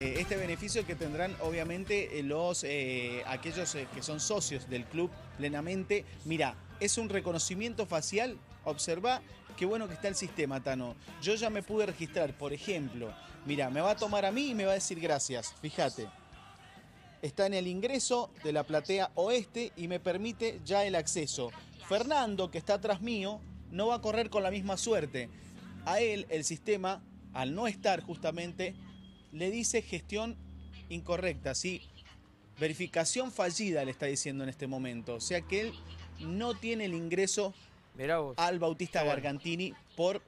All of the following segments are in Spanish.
Eh, este beneficio que tendrán obviamente eh, los eh, aquellos que son socios del club plenamente, mira, es un reconocimiento facial, observa qué bueno que está el sistema, Tano. Yo ya me pude registrar, por ejemplo, mira, me va a tomar a mí y me va a decir gracias, fíjate. Está en el ingreso de la platea oeste y me permite ya el acceso. Fernando, que está atrás mío, no va a correr con la misma suerte. A él el sistema, al no estar justamente, le dice gestión incorrecta, sí. Verificación fallida le está diciendo en este momento. O sea que él no tiene el ingreso al Bautista Gargantini por,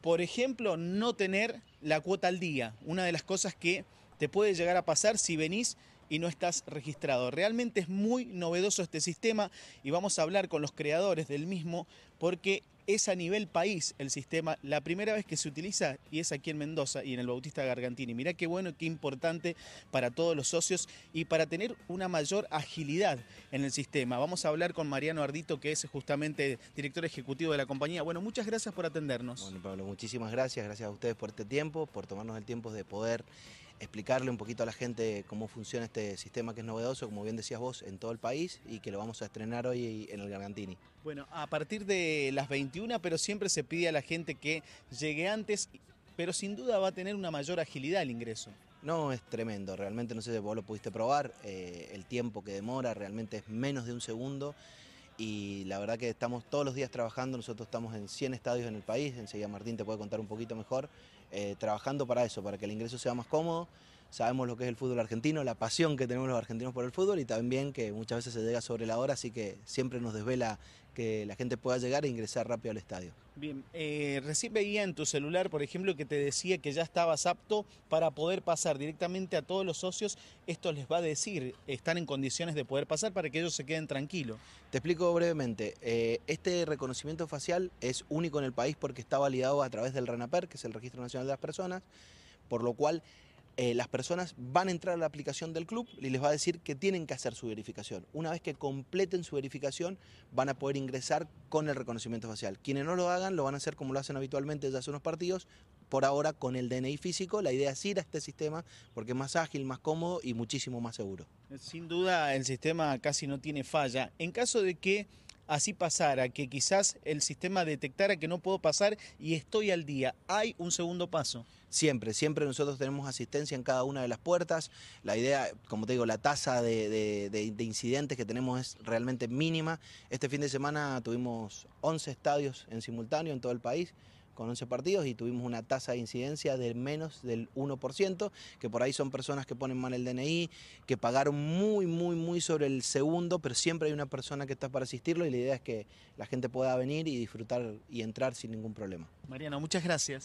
por ejemplo, no tener la cuota al día. Una de las cosas que te puede llegar a pasar si venís y no estás registrado. Realmente es muy novedoso este sistema y vamos a hablar con los creadores del mismo porque es a nivel país el sistema, la primera vez que se utiliza y es aquí en Mendoza y en el Bautista Gargantini. Mirá qué bueno, qué importante para todos los socios y para tener una mayor agilidad en el sistema. Vamos a hablar con Mariano Ardito, que es justamente director ejecutivo de la compañía. Bueno, muchas gracias por atendernos. Bueno, Pablo, muchísimas gracias. Gracias a ustedes por este tiempo, por tomarnos el tiempo de poder explicarle un poquito a la gente cómo funciona este sistema que es novedoso, como bien decías vos, en todo el país y que lo vamos a estrenar hoy en el Gargantini. Bueno, a partir de las 21, pero siempre se pide a la gente que llegue antes, pero sin duda va a tener una mayor agilidad el ingreso. No, es tremendo, realmente no sé si vos lo pudiste probar, eh, el tiempo que demora realmente es menos de un segundo y la verdad que estamos todos los días trabajando, nosotros estamos en 100 estadios en el país, enseguida Martín te puede contar un poquito mejor, eh, trabajando para eso, para que el ingreso sea más cómodo, sabemos lo que es el fútbol argentino, la pasión que tenemos los argentinos por el fútbol y también que muchas veces se llega sobre la hora, así que siempre nos desvela que la gente pueda llegar e ingresar rápido al estadio. Bien, eh, recién veía en tu celular, por ejemplo, que te decía que ya estabas apto para poder pasar directamente a todos los socios. Esto les va a decir, están en condiciones de poder pasar para que ellos se queden tranquilos. Te explico brevemente. Eh, este reconocimiento facial es único en el país porque está validado a través del RENAPER, que es el Registro Nacional de las Personas, por lo cual eh, las personas van a entrar a la aplicación del club y les va a decir que tienen que hacer su verificación. Una vez que completen su verificación, van a poder ingresar con el reconocimiento facial. Quienes no lo hagan, lo van a hacer como lo hacen habitualmente desde hace unos partidos, por ahora con el DNI físico. La idea es ir a este sistema porque es más ágil, más cómodo y muchísimo más seguro. Sin duda, el sistema casi no tiene falla. En caso de que así pasara, que quizás el sistema detectara que no puedo pasar y estoy al día. Hay un segundo paso. Siempre, siempre nosotros tenemos asistencia en cada una de las puertas. La idea, como te digo, la tasa de, incidentes que tenemos es realmente mínima. Este fin de semana tuvimos 11 estadios en simultáneo en todo el país con 11 partidos y tuvimos una tasa de incidencia de menos del 1%, que por ahí son personas que ponen mal el DNI, que pagaron muy, muy, muy sobre el segundo, pero siempre hay una persona que está para asistirlo y la idea es que la gente pueda venir y disfrutar y entrar sin ningún problema. Mariana, muchas gracias.